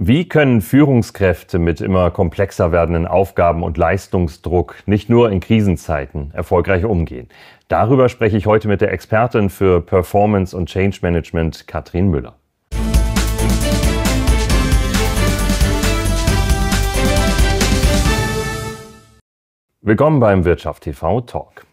Wie können Führungskräfte mit immer komplexer werdenden Aufgaben und Leistungsdruck nicht nur in Krisenzeiten erfolgreich umgehen? Darüber spreche ich heute mit der Expertin für Performance und Change Management, Katrin Müller. Willkommen beim Wirtschaft TV Talk.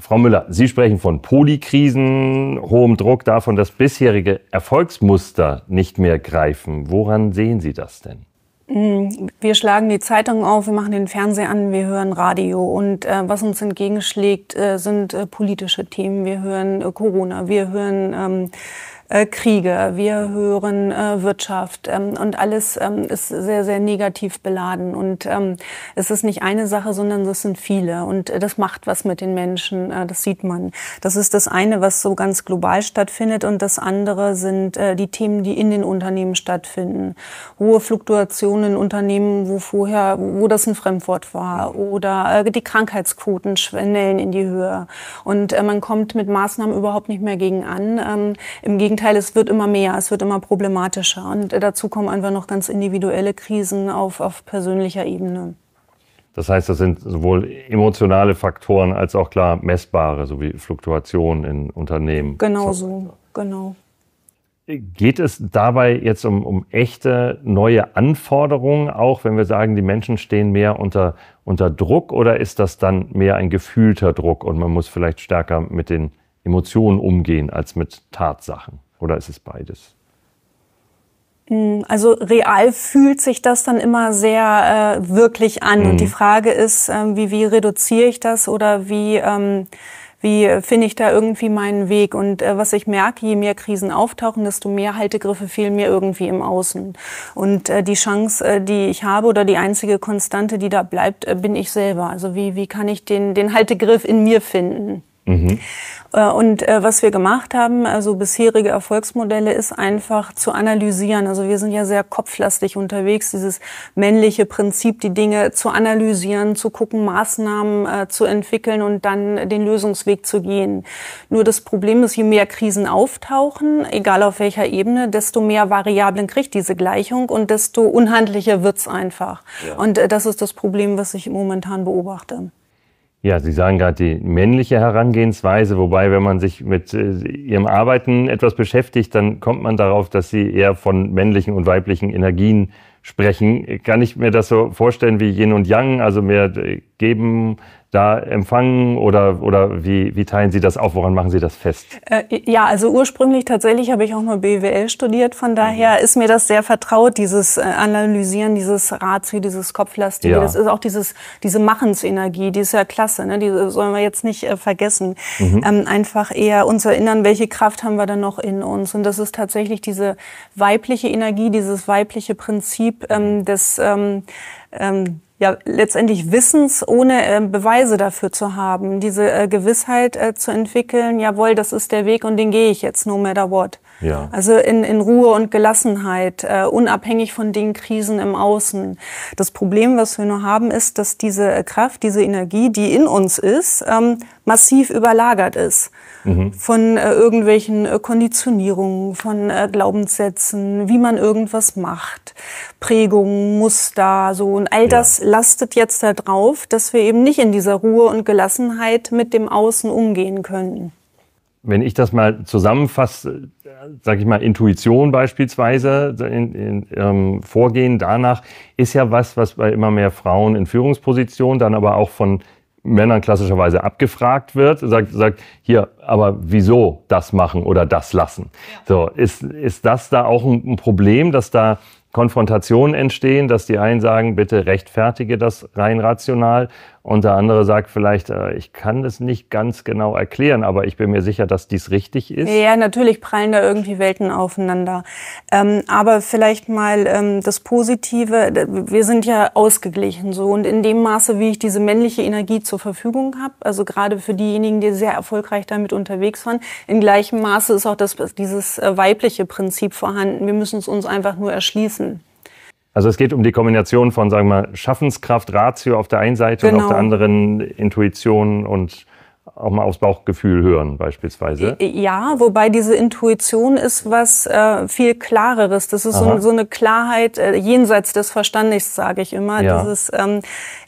Frau Müller, Sie sprechen von Polikrisen, hohem Druck, davon, dass bisherige Erfolgsmuster nicht mehr greifen. Woran sehen Sie das denn? Mm, wir schlagen die Zeitung auf, wir machen den Fernseher an, wir hören Radio. Und äh, was uns entgegenschlägt, äh, sind äh, politische Themen. Wir hören äh, Corona, wir hören ähm, äh, Kriege, wir hören äh, Wirtschaft ähm, und alles ähm, ist sehr, sehr negativ beladen. Und ähm, es ist nicht eine Sache, sondern es sind viele. Und äh, das macht was mit den Menschen, äh, das sieht man. Das ist das eine, was so ganz global stattfindet. Und das andere sind äh, die Themen, die in den Unternehmen stattfinden. Hohe Fluktuationen in Unternehmen, wo vorher, wo das ein Fremdwort war. Oder äh, die Krankheitsquoten schnellen in die Höhe. Und äh, man kommt mit Maßnahmen überhaupt nicht mehr gegen an. Ähm, Im Gegenteil, Gegenteil, es wird immer mehr, es wird immer problematischer. Und dazu kommen einfach noch ganz individuelle Krisen auf, auf persönlicher Ebene. Das heißt, das sind sowohl emotionale Faktoren als auch klar messbare, sowie Fluktuationen in Unternehmen. Genau so, genau. Geht es dabei jetzt um, um, echte neue Anforderungen, auch wenn wir sagen, die Menschen stehen mehr unter, unter Druck oder ist das dann mehr ein gefühlter Druck und man muss vielleicht stärker mit den Emotionen umgehen als mit Tatsachen? Oder ist es beides? Mm, also real fühlt sich das dann immer sehr äh, wirklich an. Mhm. Und die mm. Frage ist, äh, wie, wie reduziere ich das oder wie, ähm, wie finde ich da irgendwie meinen Weg? Und äh, was ich merke, je mehr Krisen auftauchen, desto mehr Haltegriffe fehlen mir irgendwie im Außen. Und äh, die Chance, äh, die ich habe oder die einzige Konstante, die da bleibt, äh, bin ich selber. Also wie, wie kann ich den, den Haltegriff in mir finden? Mhm. Äh, und äh, was wir gemacht haben, also bisherige Erfolgsmodelle, ist einfach zu analysieren. Also wir sind ja sehr kopflastig unterwegs, dieses männliche Prinzip, die Dinge zu analysieren, zu gucken, Maßnahmen äh, zu entwickeln und dann den Lösungsweg zu gehen. Nur das Problem ist, je mehr Krisen auftauchen, egal auf welcher Ebene, desto mehr Variablen kriegt diese Gleichung und desto unhandlicher wird's einfach. Ja. Und äh, das ist das Problem, was ich momentan beobachte. Ja, Sie sagen gerade die männliche Herangehensweise, wobei, wenn man sich mit äh, Ihrem Arbeiten etwas beschäftigt, dann kommt man darauf, dass Sie eher von männlichen und weiblichen Energien sprechen, kann ich mir das so vorstellen wie Yin und Yang, also mehr äh, geben, da empfangen oder, oder wie, wie teilen Sie das auf? Woran machen Sie das fest? Äh, ja, also ursprünglich tatsächlich habe ich auch mal BWL studiert, von daher mhm. ist mir das sehr vertraut, dieses äh, Analysieren, dieses Ratio, dieses Kopflastige, ja. das ist auch dieses, diese Machensenergie, die ist ja klasse, ne? die sollen wir jetzt nicht äh, vergessen. Mhm. Ähm, einfach eher uns erinnern, welche Kraft haben wir dann noch in uns und das ist tatsächlich diese weibliche Energie, dieses weibliche Prinzip, ähm, des ähm, ähm, ja, letztendlich Wissens, ohne äh, Beweise dafür zu haben, diese äh, Gewissheit äh, zu entwickeln, jawohl, das ist der Weg und den gehe ich jetzt, no matter what. Ja. Also in, in Ruhe und Gelassenheit, äh, unabhängig von den Krisen im Außen. Das Problem, was wir nur haben, ist, dass diese Kraft, diese Energie, die in uns ist, ähm, massiv überlagert ist. Mhm. Von äh, irgendwelchen äh, Konditionierungen, von äh, Glaubenssätzen, wie man irgendwas macht, Prägungen, Muster, so. Und all ja. das lastet jetzt da drauf, dass wir eben nicht in dieser Ruhe und Gelassenheit mit dem Außen umgehen können wenn ich das mal zusammenfasse, sage ich mal, Intuition beispielsweise, in, in, ähm, Vorgehen danach, ist ja was, was bei immer mehr Frauen in Führungspositionen dann aber auch von Männern klassischerweise abgefragt wird, sagt, sagt hier, aber wieso das machen oder das lassen? Ja. So, ist, ist das da auch ein, ein Problem, dass da Konfrontationen entstehen, dass die einen sagen, bitte rechtfertige das rein rational und der andere sagt vielleicht, äh, ich kann das nicht ganz genau erklären, aber ich bin mir sicher, dass dies richtig ist. Ja, natürlich prallen da irgendwie Welten aufeinander. Ähm, aber vielleicht mal ähm, das Positive, wir sind ja ausgeglichen so. Und in dem Maße, wie ich diese männliche Energie zur Verfügung habe, also gerade für diejenigen, die sehr erfolgreich damit unterwegs waren, in gleichem Maße ist auch das, dieses äh, weibliche Prinzip vorhanden. Wir müssen es uns einfach nur erschließen. Also es geht um die Kombination von, sagen wir mal, Schaffenskraft, Ratio auf der einen Seite genau. und auf genau. der anderen Intuition und auch mal aufs Bauchgefühl hören beispielsweise. Ja, wobei diese Intuition ist was äh, viel klareres. Das ist so, so, eine Klarheit äh, jenseits des Verstandes, sage ich immer. Ja. Dieses, ähm,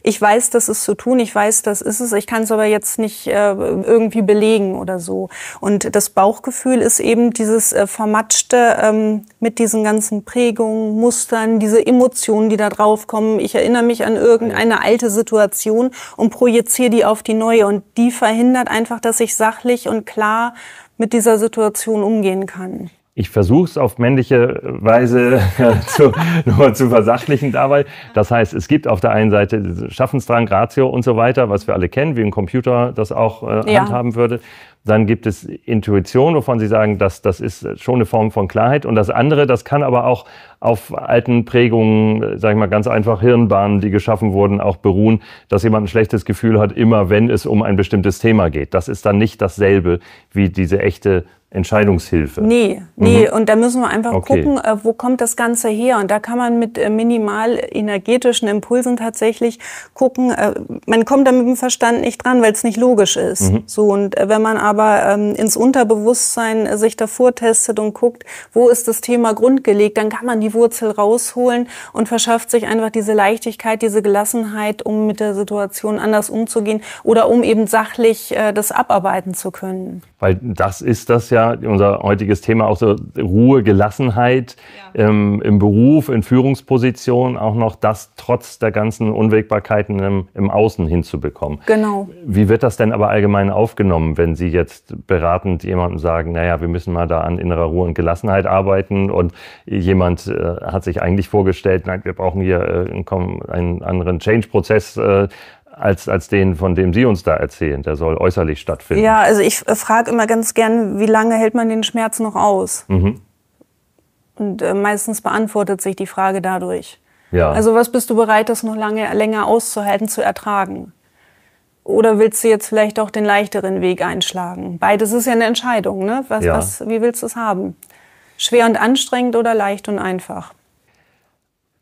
ich weiß, das ist zu tun, ich weiß, das ist es, ich kann es aber jetzt nicht äh, irgendwie belegen oder so. Und das Bauchgefühl ist eben dieses äh, Vermatschte ähm, mit diesen ganzen Prägungen, Mustern, diese Emotionen, die da draufkommen. Ich erinnere mich an irgendeine alte Situation und projiziere die auf die neue und die verhindert verhindert einfach, dass ich sachlich und klar mit dieser Situation umgehen kann. Ich versuche es auf männliche Weise äh, zu, nur zu versachlichen dabei. Das heißt, es gibt auf der einen Seite Schaffensdrang, Ratio und so weiter, was wir alle kennen, wie ein Computer das auch äh, ja. handhaben würde. Dann gibt es Intuition, wovon Sie sagen, dass das ist schon eine Form von Klarheit. Und das andere, das kann aber auch auf alten Prägungen, sage ich mal ganz einfach Hirnbahnen, die geschaffen wurden, auch beruhen, dass jemand ein schlechtes Gefühl hat, immer wenn es um ein bestimmtes Thema geht. Das ist dann nicht dasselbe wie diese echte Entscheidungshilfe. Nee, nee, mhm. und da müssen wir einfach okay. gucken, äh, wo kommt das Ganze her? Und da kann man mit äh, minimal energetischen Impulsen tatsächlich gucken, äh, man kommt da mit dem Verstand nicht dran, weil es nicht logisch ist. Mhm. So, und wenn man aber aber ähm, ins Unterbewusstsein äh, sich davor testet und guckt, wo ist das Thema grundgelegt, dann kann man die Wurzel rausholen und verschafft sich einfach diese Leichtigkeit, diese Gelassenheit, um mit der Situation anders umzugehen oder um eben sachlich äh, das abarbeiten zu können. Weil das ist das ja, unser heutiges Thema, auch so Ruhe, Gelassenheit ja. ähm, im Beruf, in Führungspositionen, auch noch das trotz der ganzen Unwägbarkeiten im, im Außen hinzubekommen. Genau. Wie wird das denn aber allgemein aufgenommen, wenn Sie jetzt jetzt beratend jemandem sagen, naja, wir müssen mal da an innerer Ruhe und Gelassenheit arbeiten und jemand äh, hat sich eigentlich vorgestellt, nein, wir brauchen hier äh, einen anderen Change-Prozess. Äh, als, als den, von dem Sie uns da erzählen. Der soll äußerlich stattfinden. Ja, also ich äh, frage immer ganz gern, wie lange hält man den Schmerz noch aus? Mhm. Und äh, meistens beantwortet sich die Frage dadurch. Ja. Also was bist du bereit, das noch lange, länger auszuhalten, zu ertragen? Oder willst du jetzt vielleicht auch den leichteren Weg einschlagen? Beides ist ja eine Entscheidung, ne? Was, ja. was, wie willst du es haben? Schwer und anstrengend oder leicht und einfach?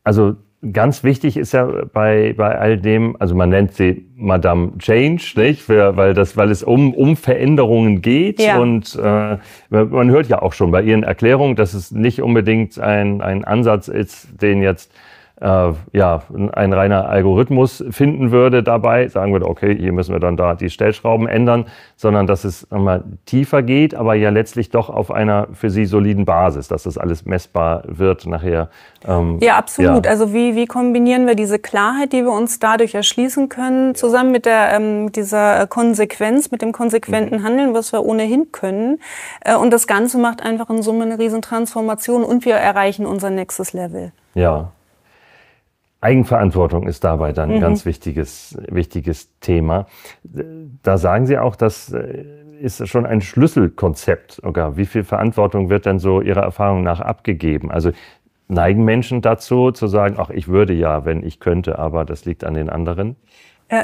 Also ganz wichtig ist ja bei, bei all dem, also man nennt sie Madame Change, nicht? Für, weil, das, weil es um, um Veränderungen geht. Ja. Und äh, man hört ja auch schon bei Ihren Erklärungen, dass es nicht unbedingt ein, ein Ansatz ist, den jetzt äh, ja, ein reiner Algorithmus finden würde dabei, sagen würde, okay, hier müssen wir dann da die Stellschrauben ändern, sondern dass es mal tiefer geht, aber ja letztlich doch auf einer für Sie soliden Basis, dass das alles messbar wird nachher. Ähm, ja, absolut. Ja. Also wie, wie kombinieren wir diese Klarheit, die wir uns dadurch erschließen können, zusammen mit der, ähm, dieser äh, Konsequenz, mit dem konsequenten mhm. Handeln, was wir ohnehin können. Äh, und das Ganze macht einfach in Summe eine Riesentransformation und wir erreichen unser nächstes Level. Ja, Eigenverantwortung ist dabei dann ein mhm. ganz wichtiges, wichtiges Thema. Da sagen Sie auch, das äh, ist schon ein Schlüsselkonzept. Okay, wie viel Verantwortung wird denn so Ihrer Erfahrung nach abgegeben? Also neigen Menschen dazu zu sagen, ach, ich würde ja, wenn ich könnte, aber das liegt an den anderen?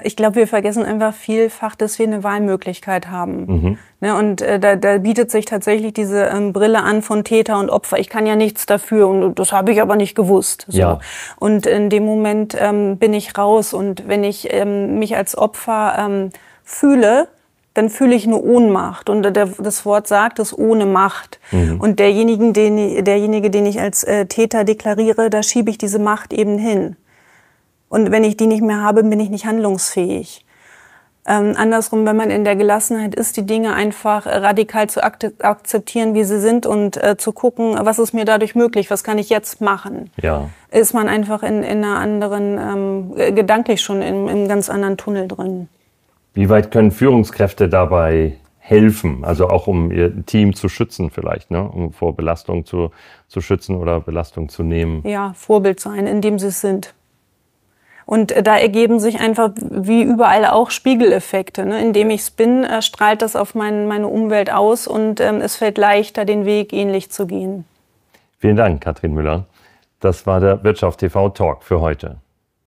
Ich glaube, wir vergessen einfach vielfach, dass wir eine Wahlmöglichkeit haben. Mhm. Ne, und äh, da, da, bietet sich tatsächlich diese ähm, Brille an von Täter und Opfer. Ich kann ja nichts dafür und das habe ich aber nicht gewusst. So. Ja. Und in dem Moment ähm, bin ich raus und wenn ich ähm, mich als Opfer ähm, fühle, dann fühle ich eine Ohnmacht. Und der, das Wort sagt es ohne Macht. Mhm. Und derjenigen, den, derjenige, den ich als äh, Täter deklariere, da schiebe ich diese Macht eben hin. Und wenn ich die nicht mehr habe, bin ich nicht handlungsfähig. Ähm, andersrum, wenn man in der Gelassenheit ist, die Dinge einfach äh, radikal zu ak akzeptieren, wie sie sind und äh, zu gucken, was ist mir dadurch möglich, was kann ich jetzt machen, ja. ist man einfach in, in einer anderen, ähm, äh, gedanklich schon in, in einem ganz anderen Tunnel drin. Wie weit können Führungskräfte dabei helfen? Also auch um ihr Team zu schützen vielleicht, ne? um vor Belastung zu, zu schützen oder Belastung zu nehmen. Ja, Vorbild sein, indem sie es sind. Und äh, da ergeben sich einfach wie überall auch Spiegeleffekte. Ne? Indem ich es bin, äh, strahlt das auf mein, meine Umwelt aus und ähm, es fällt leichter, den Weg ähnlich zu gehen. Vielen Dank, Katrin Müller. Das war der Wirtschaft TV Talk für heute.